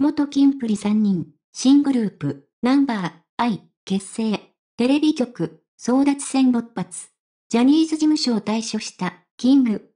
元キンプリ3人、新グループ、ナンバー、I、結成、テレビ局、争奪戦勃発。ジャニーズ事務所を退所した、キング、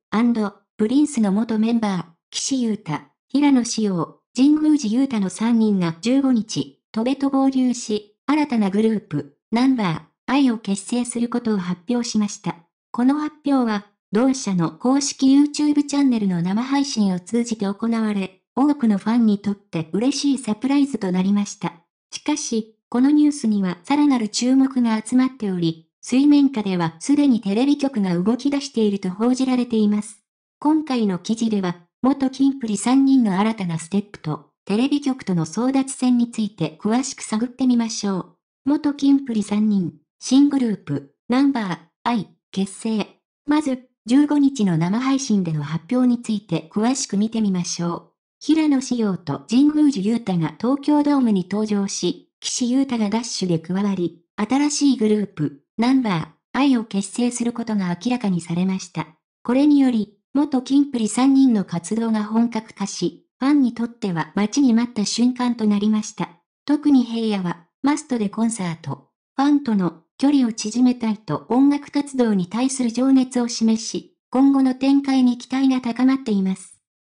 プリンスの元メンバー、岸優太、平野志陽、神宮寺優太の3人が15日、戸べと合流し、新たなグループ、ナンバー、愛を結成することを発表しました。この発表は、同社の公式 YouTube チャンネルの生配信を通じて行われ、多くのファンにとって嬉しいサプライズとなりました。しかし、このニュースにはさらなる注目が集まっており、水面下ではすでにテレビ局が動き出していると報じられています。今回の記事では、元キンプリ3人の新たなステップと、テレビ局との争奪戦について詳しく探ってみましょう。元キンプリ3人、新グループ、ナンバー、I、結成。まず、15日の生配信での発表について詳しく見てみましょう。平野紫耀と神宮寺勇太が東京ドームに登場し、岸優太がダッシュで加わり、新しいグループ、ナンバー、愛を結成することが明らかにされました。これにより、元キンプリ3人の活動が本格化し、ファンにとっては待ちに待った瞬間となりました。特に平野は、マストでコンサート、ファンとの距離を縮めたいと音楽活動に対する情熱を示し、今後の展開に期待が高まっています。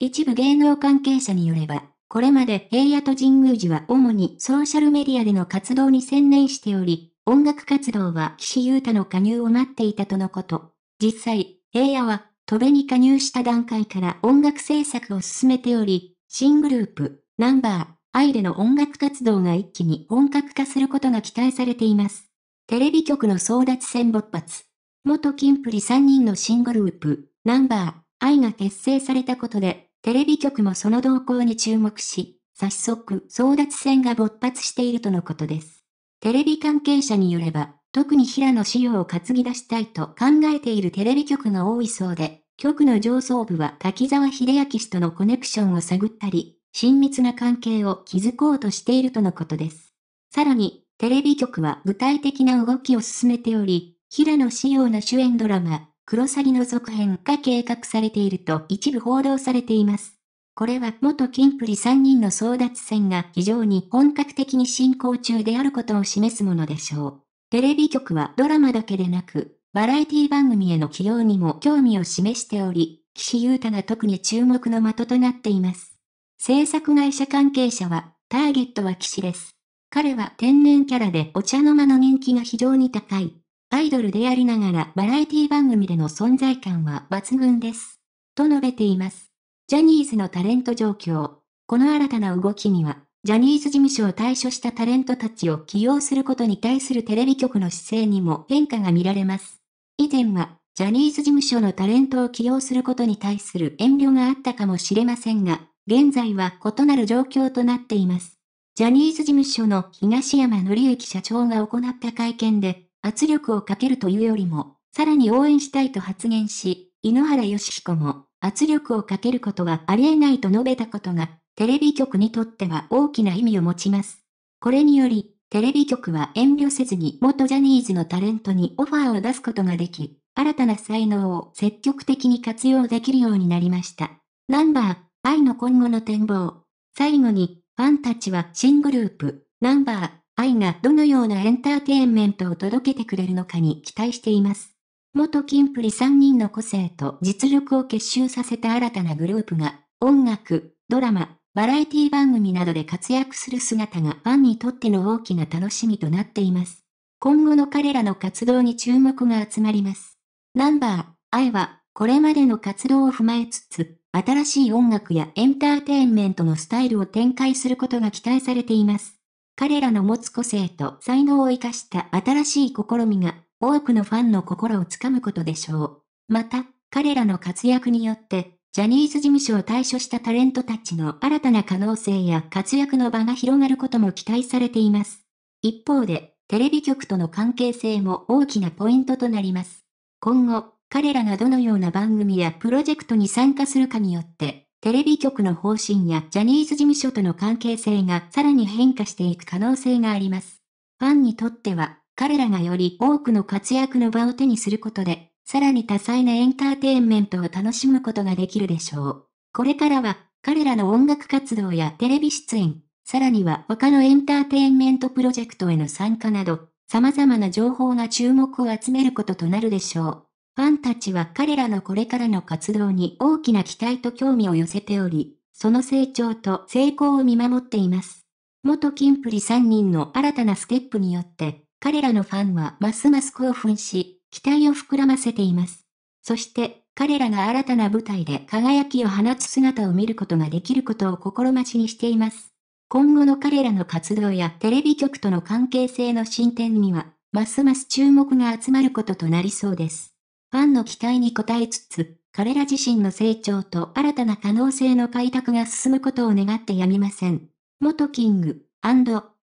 一部芸能関係者によれば、これまで平野と神宮寺は主にソーシャルメディアでの活動に専念しており、音楽活動は岸優太の加入を待っていたとのこと。実際、平野は、戸辺に加入した段階から音楽制作を進めており、新グループ、ナンバー、愛での音楽活動が一気に本格化することが期待されています。テレビ局の争奪戦勃発。元キンプリ3人の新グループ、ナンバー、愛が結成されたことで、テレビ局もその動向に注目し、早速争奪戦が勃発しているとのことです。テレビ関係者によれば、特に平野仕様を担ぎ出したいと考えているテレビ局が多いそうで、局の上層部は滝沢秀明氏とのコネクションを探ったり、親密な関係を築こうとしているとのことです。さらに、テレビ局は具体的な動きを進めており、平野仕様の主演ドラマ、クロサギの続編が計画されていると一部報道されています。これは元金プリ3人の争奪戦が非常に本格的に進行中であることを示すものでしょう。テレビ局はドラマだけでなく、バラエティ番組への起用にも興味を示しており、岸優太が特に注目の的となっています。制作会社関係者は、ターゲットは岸です。彼は天然キャラでお茶の間の人気が非常に高い。アイドルでありながらバラエティ番組での存在感は抜群です。と述べています。ジャニーズのタレント状況。この新たな動きには、ジャニーズ事務所を退所したタレントたちを起用することに対するテレビ局の姿勢にも変化が見られます。以前は、ジャニーズ事務所のタレントを起用することに対する遠慮があったかもしれませんが、現在は異なる状況となっています。ジャニーズ事務所の東山紀之社長が行った会見で、圧力をかけるというよりも、さらに応援したいと発言し、井ノ原義彦も、圧力をかけることはありえないと述べたことが、テレビ局にとっては大きな意味を持ちます。これにより、テレビ局は遠慮せずに元ジャニーズのタレントにオファーを出すことができ、新たな才能を積極的に活用できるようになりました。ナンバー、愛の今後の展望。最後に、ファンたちは新グループ、ナンバー、愛がどのようなエンターテインメントを届けてくれるのかに期待しています。元キンプリ3人の個性と実力を結集させた新たなグループが、音楽、ドラマ、バラエティ番組などで活躍する姿がファンにとっての大きな楽しみとなっています。今後の彼らの活動に注目が集まります。ナンバー、愛は、これまでの活動を踏まえつつ、新しい音楽やエンターテインメントのスタイルを展開することが期待されています。彼らの持つ個性と才能を生かした新しい試みが、多くのファンの心をつかむことでしょう。また、彼らの活躍によって、ジャニーズ事務所を退所したタレントたちの新たな可能性や活躍の場が広がることも期待されています。一方で、テレビ局との関係性も大きなポイントとなります。今後、彼らがどのような番組やプロジェクトに参加するかによって、テレビ局の方針やジャニーズ事務所との関係性がさらに変化していく可能性があります。ファンにとっては、彼らがより多くの活躍の場を手にすることで、さらに多彩なエンターテインメントを楽しむことができるでしょう。これからは、彼らの音楽活動やテレビ出演、さらには他のエンターテインメントプロジェクトへの参加など、様々な情報が注目を集めることとなるでしょう。ファンたちは彼らのこれからの活動に大きな期待と興味を寄せており、その成長と成功を見守っています。元キンプリ3人の新たなステップによって、彼らのファンはますます興奮し、期待を膨らませています。そして、彼らが新たな舞台で輝きを放つ姿を見ることができることを心待ちにしています。今後の彼らの活動やテレビ局との関係性の進展には、ますます注目が集まることとなりそうです。ファンの期待に応えつつ、彼ら自身の成長と新たな可能性の開拓が進むことを願ってやみません。元キング、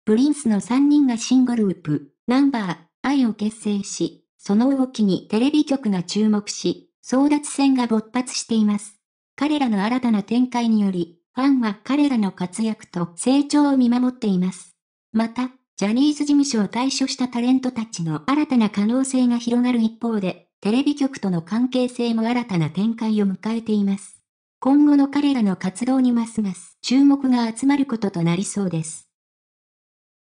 プリンスの3人がシングループ、ナンバー、愛を結成し、その動きにテレビ局が注目し、争奪戦が勃発しています。彼らの新たな展開により、ファンは彼らの活躍と成長を見守っています。また、ジャニーズ事務所を退所したタレントたちの新たな可能性が広がる一方で、テレビ局との関係性も新たな展開を迎えています。今後の彼らの活動にますます注目が集まることとなりそうです。